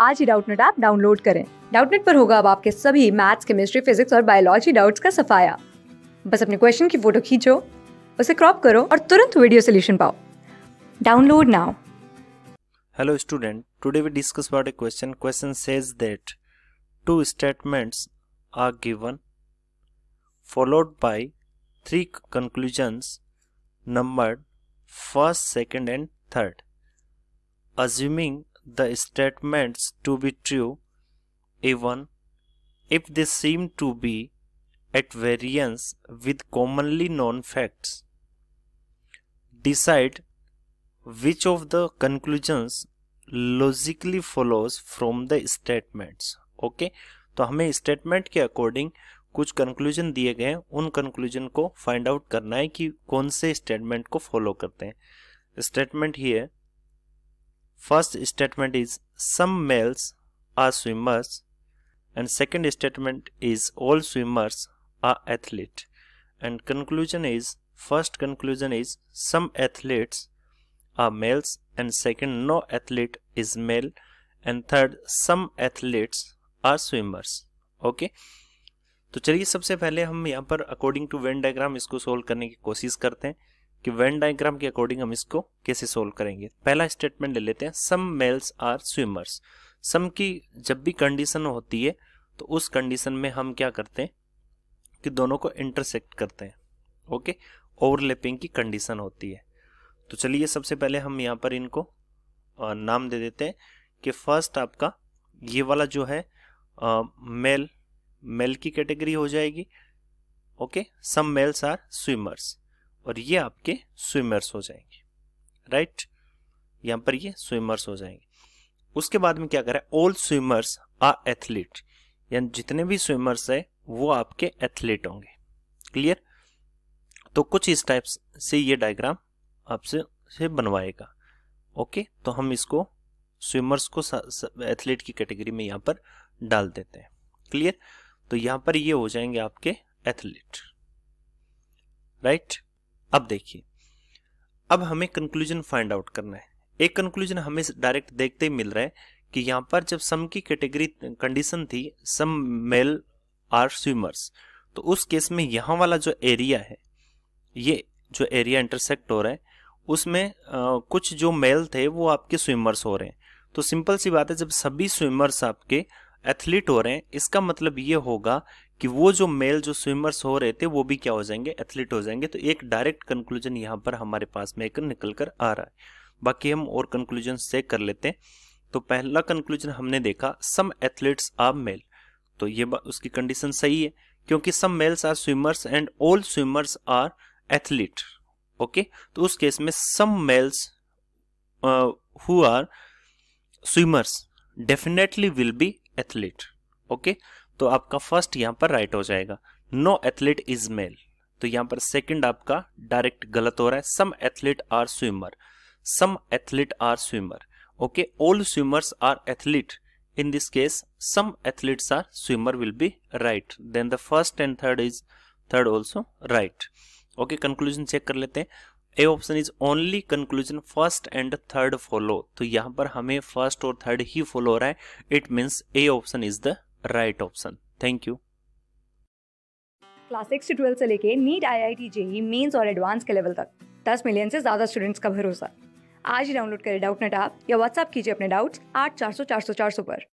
आज ही Doubtnut app download करें डाउटनेट पर होगा अब आपके सभी मैथ्स केमिस्ट्री फिजिक्स और बायोलॉजी डाउट्स का सफाया बस अपने क्वेश्चन की फोटो खींचो उसे क्रॉप करो और तुरंत वीडियो सोल्यूशन पाओ download now hello student today we discuss about a question question says that two statements are given followed by three conclusions number first second and third assuming the statements to be true even if they seem to be at variance with commonly known facts. Decide which of the conclusions logically follows from the statements. Okay okay? तो हमें statement के according कुछ conclusion दिए गए हैं उन conclusion को find out करना है कि कौन से स्टेटमेंट को फॉलो करते हैं स्टेटमेंट ही है First statement is some males are swimmers and second statement is all swimmers are athletes, and conclusion is first conclusion is some athletes are males and second no athlete is male and third some athletes are swimmers okay? तो चलिए सबसे पहले हम यहाँ पर according to Venn diagram, इसको solve करने की कोशिश करते हैं कि वेन डायग्राम के अकॉर्डिंग हम इसको कैसे सोल्व करेंगे पहला स्टेटमेंट ले लेते हैं some males are swimmers some की जब भी कंडीशन होती है तो उस कंडीशन में हम क्या करते हैं कि दोनों को इंटरसेक्ट करते हैं ओके ओवरलैपिंग की कंडीशन होती है तो चलिए सबसे पहले हम यहाँ पर इनको नाम दे देते हैं कि फर्स्ट आपका ये वाला जो है आ, मेल मेल की कैटेगरी हो जाएगी okay some males are swimmers और ये आपके स्विमर्स हो जाएंगे राइट यहां पर ये स्विमर्स हो जाएंगे उसके बाद में क्या करें ऑल स्विमर्स आ एथलीट यानी जितने भी स्विमर्स है वो आपके एथलीट होंगे क्लियर तो कुछ इस टाइप से ये डायग्राम आपसे से बनवाएगा ओके तो हम इसको स्विमर्स को एथलीट की कैटेगरी में यहां पर डाल देते हैं क्लियर तो यहां पर ये हो जाएंगे आपके एथलीट राइट right? अब देखिए अब हमें कंक्लूजन फाइंड आउट करना है एक कंक्लूजन हमें डायरेक्ट देखते ही मिल रहा है कि यहाँ पर जब सम की कैटेगरी कंडीशन थी सम मेल आर स्विमर्स तो उस केस में यहाँ वाला जो एरिया है ये जो एरिया इंटरसेक्ट हो रहा है उसमें आ, कुछ जो मेल थे वो आपके स्विमर्स हो रहे हैं तो सिंपल सी बात है जब सभी स्विमर्स आपके एथलीट हो रहे हैं इसका मतलब ये होगा कि वो जो मेल जो स्विमर्स हो रहे थे वो भी क्या हो जाएंगे एथलीट हो जाएंगे तो एक डायरेक्ट कंक्लूजन यहाँ पर हमारे पास में एक निकल कर आ रहा है बाकी हम और कंक्लूजन चेक कर लेते हैं तो पहला कंक्लूजन हमने देखा सम एथलीट्स आर मेल तो ये उसकी कंडीशन सही है क्योंकि some males are swimmers and all swimmers are athlete okay तो उस केस में some males who are swimmers definitely will be athlete okay तो आपका फर्स्ट यहां पर राइट हो जाएगा नो एथलीट इज मेल तो यहां पर सेकंड आपका डायरेक्ट गलत हो रहा है some athlete are swimmer some athlete are swimmer okay all swimmers are athlete in this case some athletes are swimmer will be right then the first and third is third also right okay conclusion check कर लेते हैं A option is only conclusion first and third follow तो यहाँ पर हमें first और third ही follow हो रहा है it means A option is the right option thank you class six से ट्वेल्थ से लेके NEET I I T JEE mains और एडवांस के लेवल तक दस मिलियन से ज्यादा स्टूडेंट्स का भरोसा आज ही डाउनलोड करें डाउट नेट आप या व्हाट्सअप कीजिए अपने डाउट्स आठ चार सौ चार सौ चार सौ पर